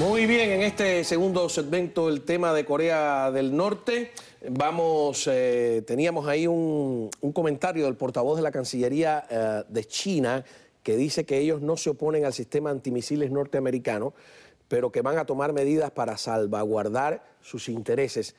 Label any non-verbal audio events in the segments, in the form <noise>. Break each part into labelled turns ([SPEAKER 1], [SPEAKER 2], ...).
[SPEAKER 1] Muy bien, en este segundo segmento el tema de Corea del Norte. Vamos, eh, teníamos ahí un, comentario del portavoz de la Cancillería eh, de China que dice que ellos no se oponen al sistema antimisiles norteamericano, pero que van a tomar medidas para salvaguardar sus intereses.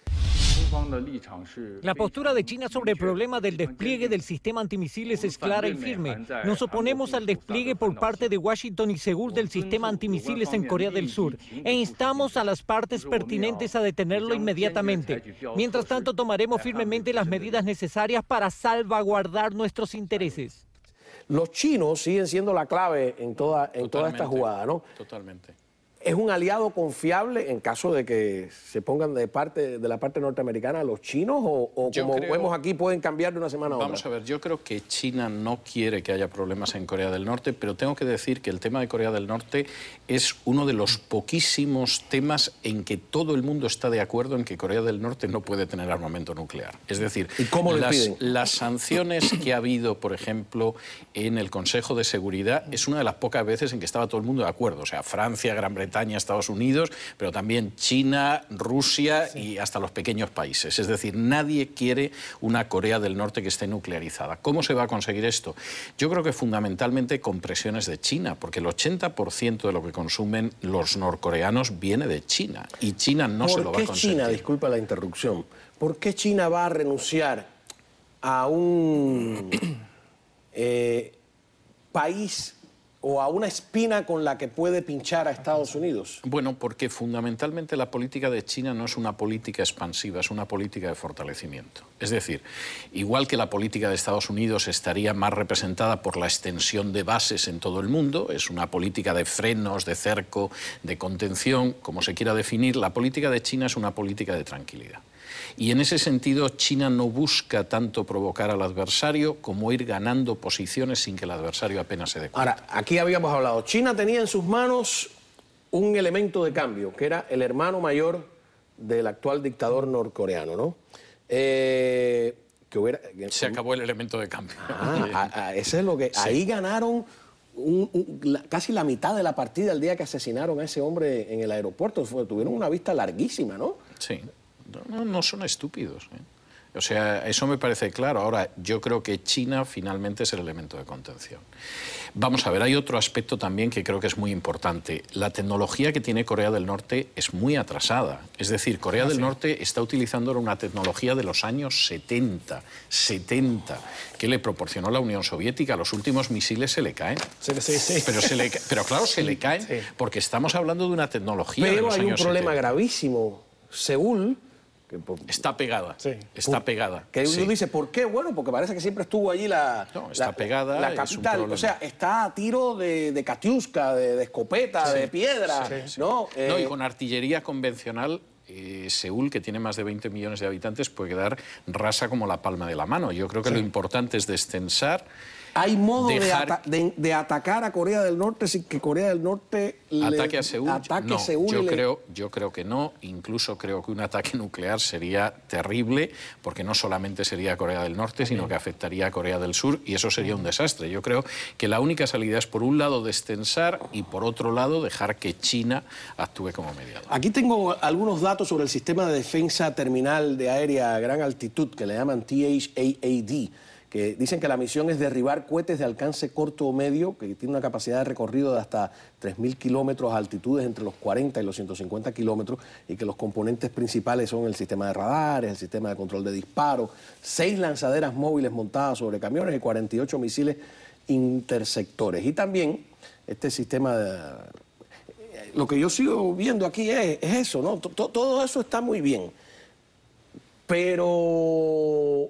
[SPEAKER 1] La postura de China sobre el problema del despliegue del sistema antimisiles es clara y firme. Nos oponemos al despliegue por parte de Washington y Seúl del sistema antimisiles en Corea del Sur e instamos a las partes pertinentes a detenerlo inmediatamente. Mientras tanto, tomaremos firmemente las medidas necesarias para
[SPEAKER 2] salvaguardar nuestros intereses.
[SPEAKER 1] Los chinos siguen siendo la clave en toda, en toda esta jugada, ¿no? Totalmente es un aliado confiable en caso de que se pongan de parte de la parte norteamericana los chinos o, como vemos aquí pueden cambiar de una
[SPEAKER 2] semana a otra? Vamos a ver, yo creo que China no quiere que haya problemas en Corea del Norte, pero tengo que decir que el tema de Corea del Norte es uno de los poquísimos temas en que todo el mundo está de acuerdo en que Corea del Norte no puede tener armamento nuclear. Es decir, las, las sanciones que ha habido, por ejemplo, en el Consejo de Seguridad es una de las pocas veces en que estaba todo el mundo de acuerdo. O sea, Francia, Gran Bretaña, Bretaña, Estados Unidos, pero también China, Rusia y hasta los pequeños países. Es decir, nadie quiere una Corea del Norte que esté nuclearizada. ¿Cómo se va a conseguir esto? Yo creo que fundamentalmente con presiones de China, porque el 80% de lo que consumen los norcoreanos viene de China y China no se lo va a qué China,
[SPEAKER 1] disculpa la interrupción, ¿por qué China va a renunciar a un eh, país o a una
[SPEAKER 2] espina con la que puede pinchar a Estados Unidos? Bueno, porque fundamentalmente la política de China no es una política expansiva, es una política de fortalecimiento. Es decir, igual que la política de Estados Unidos estaría más representada por la extensión de bases en todo el mundo, es una política de frenos, de cerco, de contención, como se quiera definir, la política de China es una política de tranquilidad. Y en ese sentido, China no busca tanto provocar al adversario como ir ganando posiciones sin que el adversario apenas se dé cuenta. Ahora, aquí habíamos hablado, China tenía en sus manos un elemento de cambio, que era el hermano mayor
[SPEAKER 1] del actual dictador norcoreano, ¿no? Eh, se
[SPEAKER 2] acabó el elemento de cambio. Ah, ah, ah ese
[SPEAKER 1] es lo que... Ahí ganaron casi la mitad de la partida el día que asesinaron a ese hombre en el aeropuerto. tuvieron una vista larguísima,
[SPEAKER 2] ¿no? Sí. No, son estúpidos. ¿eh? O sea, eso me parece claro. Ahora, yo creo que China finalmente es el elemento de contención. Vamos a ver, hay otro aspecto también que creo que es muy importante. La tecnología que tiene Corea del Norte es muy atrasada. Es decir, Corea ah, del Norte está utilizando una tecnología de los años 70, 70, que le proporcionó la Unión Soviética. Los últimos misiles se le caen. pero, pero claro, se le caen porque estamos hablando de una tecnología. Pero de los hay un problema
[SPEAKER 1] gravísimo. Seúl Está
[SPEAKER 2] pegada. Está pegada. Que uno
[SPEAKER 1] dice, ¿por qué? Bueno, porque parece que siempre estuvo allí la, pegada, la capital. o sea, está a tiro de, de catiusca, de, escopeta, de piedra. ¿no? y eh,
[SPEAKER 2] con artillería convencional. Eh, Seúl, que tiene más de 20 millones de habitantes, puede quedar rasa como la palma de la mano. Yo creo que lo importante es descensar. Hay modo de,
[SPEAKER 1] atacar a Corea del Norte sin que Corea del Norte ataque le... a Seúl. Ataque a Seúl yo, creo,
[SPEAKER 2] yo creo que no. Incluso creo que un ataque <laughs> nuclear sería terrible, porque no solamente sería Corea del Norte, sino que afectaría a Corea del Sur y eso sería un desastre. Yo creo que la única salida es, por un lado, descensar y, por otro lado, dejar que China actúe como mediador. Aquí tengo algunos datos
[SPEAKER 1] sobre el sistema de defensa terminal de aérea a gran altitud, que le llaman THAAD que dicen que la misión es derribar cohetes de alcance corto o medio, que tiene una capacidad de recorrido de hasta 3.000 kilómetros, altitudes entre los 40 y los 150 kilómetros, y que los componentes principales son el sistema de radares, el sistema de control de disparo, seis lanzaderas móviles montadas sobre camiones y 48 misiles intersectores. Y también este sistema de... Eh, lo que yo sigo viendo aquí es, eso, ¿no? Todo eso está muy bien, pero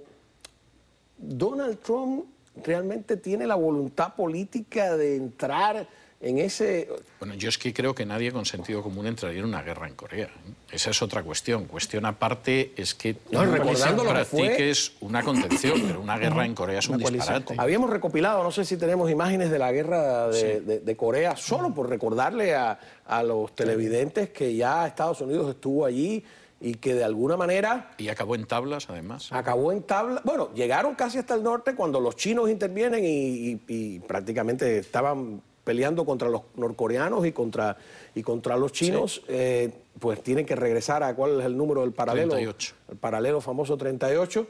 [SPEAKER 1] Donald Trump realmente tiene la voluntad política de entrar
[SPEAKER 2] en ese... Bueno, yo es que creo que nadie con sentido común entraría en una guerra en Corea. Esa es otra cuestión. Cuestión aparte es que no, recordando lo que es una contención, pero una guerra en Corea es un disparate.
[SPEAKER 1] Habíamos recopilado, no sé si tenemos imágenes de la guerra de, Corea, solo por recordarle a, a los televidentes que ya Estados Unidos estuvo allí y que de alguna manera... Y acabó en tablas, además. Acabó en tablas. Bueno, llegaron casi hasta el norte cuando los chinos intervienen y, prácticamente estaban peleando contra los norcoreanos y contra, y contra los chinos, eh, pues tienen que regresar a cuál es el número del paralelo. 38. El paralelo famoso 38.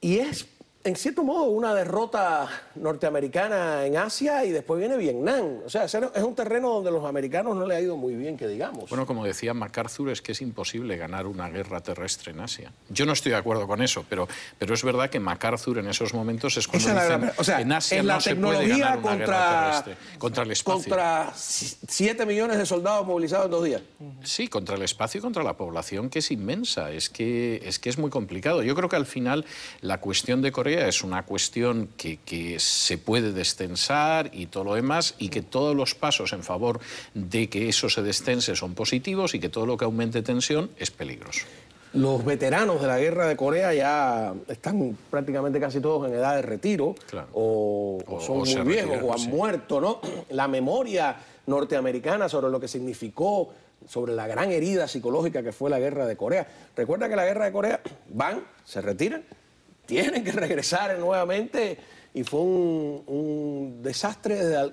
[SPEAKER 1] Y es en cierto modo, una derrota norteamericana en Asia y después viene Vietnam. O sea, es un terreno donde a los americanos no le ha ido muy bien, que digamos.
[SPEAKER 2] Bueno, como decía MacArthur, es que es imposible ganar una guerra terrestre en Asia. Yo no estoy de acuerdo con eso, pero, pero es verdad que MacArthur en esos momentos es cuando dicen, en Asia la no tecnología se puede ganar contra, guerra Contra el espacio. Contra 7 millones de soldados movilizados en dos días. Sí, contra el espacio y contra la población, que es inmensa. Es que, es que es muy complicado. Yo creo que al final la cuestión de Corea es una cuestión que, se puede destensar y todo lo demás, y que todos los pasos en favor de que eso se destense son positivos y que todo lo que aumente tensión es peligroso.
[SPEAKER 1] Los veteranos de la guerra de Corea ya están prácticamente casi todos en edad de retiro,
[SPEAKER 2] o,
[SPEAKER 1] son muy viejos, o han muerto, ¿no? La memoria norteamericana sobre lo que significó sobre la gran herida psicológica que fue la guerra de Corea. Recuerda que la guerra de Corea van, se retiran tienen que regresar nuevamente y fue un, un desastre de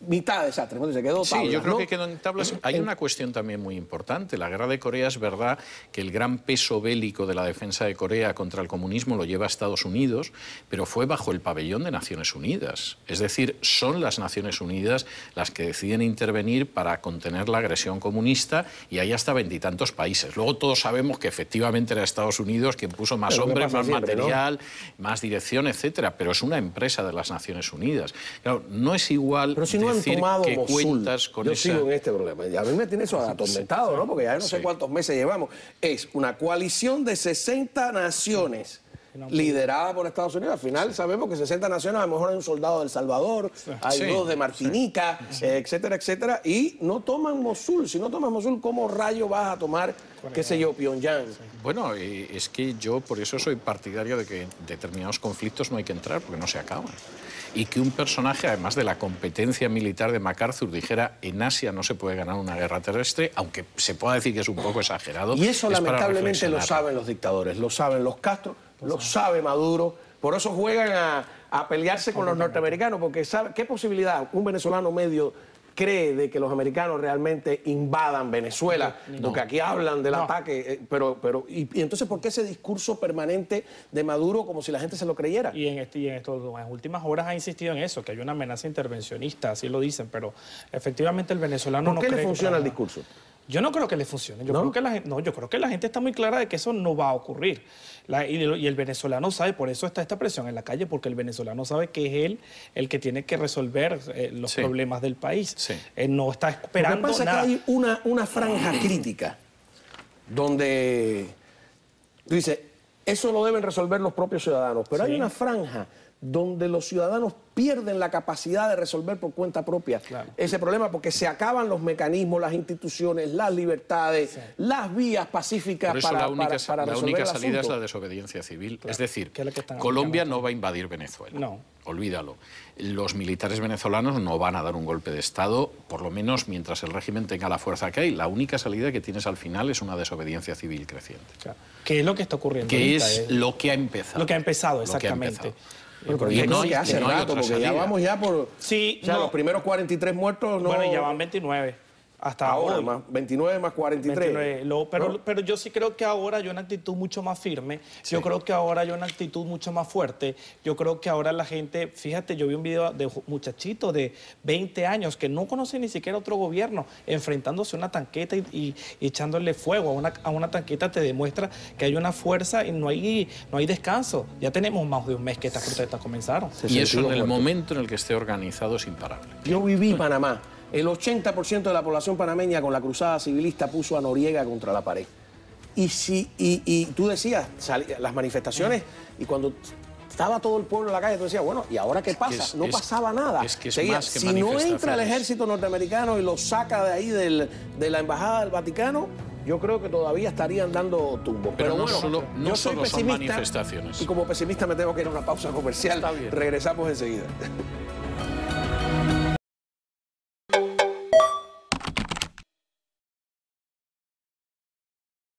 [SPEAKER 1] mitad de esa tremenda, se quedó Sí, yo creo que
[SPEAKER 2] quedó en tablas. Hay una cuestión también muy importante. La guerra de Corea es verdad que el gran peso bélico de la defensa de Corea contra el comunismo lo lleva a Estados Unidos, pero fue bajo el pabellón de Naciones Unidas. Es decir, son las Naciones Unidas las que deciden intervenir para contener la agresión comunista y hay hasta veintitantos países. Luego todos sabemos que efectivamente era Estados Unidos quien puso más hombres, más material, más dirección, etcétera, pero es una empresa de las Naciones Unidas. Claro, no es igual no con Yo sigo en
[SPEAKER 1] este problema. a mí me tiene eso atormentado, ¿no? Porque ya no sé cuántos meses llevamos. Es una coalición de 60 naciones liderada por Estados Unidos. Al final sabemos que 60 naciones, a lo mejor hay un soldado del Salvador, hay dos de Martinica, eh, etcétera, etcétera, y no toman Mosul. Si no toman Mosul, ¿cómo rayo vas a tomar,
[SPEAKER 2] qué sé yo, Pyongyang? Bueno, eh, es que yo por eso soy partidario de que determinados conflictos no hay que entrar, porque no se acaban. Y que un personaje, además de la competencia militar de MacArthur, dijera en Asia no se puede ganar una guerra terrestre, aunque se pueda decir que es un poco exagerado. Y eso lamentablemente lo
[SPEAKER 1] saben los dictadores, lo saben los Castro, lo sabe Maduro. Por eso juegan a, pelearse con los norteamericanos, porque sabe, ¿qué posibilidad un venezolano medio cree de que los americanos realmente invadan Venezuela, porque aquí hablan del ataque, eh, pero, pero y, entonces ¿por qué ese discurso permanente de Maduro como si la gente se lo creyera? Y en, este, últimas horas ha insistido en eso, que hay una amenaza intervencionista, así lo dicen, pero efectivamente el venezolano ¿Por no qué le funciona el discurso? Yo no creo que le funcione. Yo creo que la gente, yo creo que la gente está muy clara de que eso no va a ocurrir. y, el venezolano sabe, por eso está esta presión en la calle, porque el venezolano sabe que es él el que tiene que resolver eh, los problemas del país. no está esperando Lo que pasa nada. Es que hay una, una franja crítica donde tú dices, eso lo deben resolver los propios ciudadanos, pero hay una franja donde los ciudadanos pierden la capacidad de resolver por cuenta propia ese problema, porque se acaban los mecanismos, las instituciones, las libertades, las vías pacíficas para, la La única salida es la
[SPEAKER 2] desobediencia civil. Es decir, Colombia no va a invadir Venezuela. Olvídalo. Los militares venezolanos no van a dar un golpe de Estado, por lo menos mientras el régimen tenga la fuerza que hay. La única salida que tienes al final es una desobediencia civil creciente.
[SPEAKER 1] ¿Qué es lo que está ocurriendo? Que es, eh,
[SPEAKER 2] lo que ha empezado. Lo que ha empezado, exactamente. Pero, ya no, hace rato, porque ya vamos
[SPEAKER 1] ya por... Sí, los
[SPEAKER 2] primeros 43
[SPEAKER 1] muertos no... Bueno, ya van 29. Hasta ahora, más 29 más 43. pero, pero yo sí creo que ahora hay una actitud mucho más firme, yo creo que ahora hay una actitud mucho más fuerte, yo creo que ahora la gente, fíjate, yo vi un video de muchachito de 20 años que no conoce ni siquiera otro gobierno, enfrentándose a una tanqueta y, echándole fuego a una, tanqueta te demuestra que hay una fuerza y no hay, no hay descanso. Ya tenemos más de un mes que estas protestas comenzaron.
[SPEAKER 2] Y eso en el momento en el que esté organizado es imparable.
[SPEAKER 1] Yo viví Panamá. El 80% de la población panameña con la cruzada civilista puso a Noriega contra la pared. Y, si, y, tú decías, las manifestaciones, y cuando estaba todo el pueblo en la calle, tú decías, bueno, ¿y ahora qué pasa? no pasaba nada. Es que si no entra el ejército norteamericano y lo saca de ahí de la Embajada del Vaticano, yo creo que todavía estarían dando tumbos. Pero, no yo soy pesimista, manifestaciones. Y como pesimista me tengo que ir a una pausa comercial. Regresamos enseguida.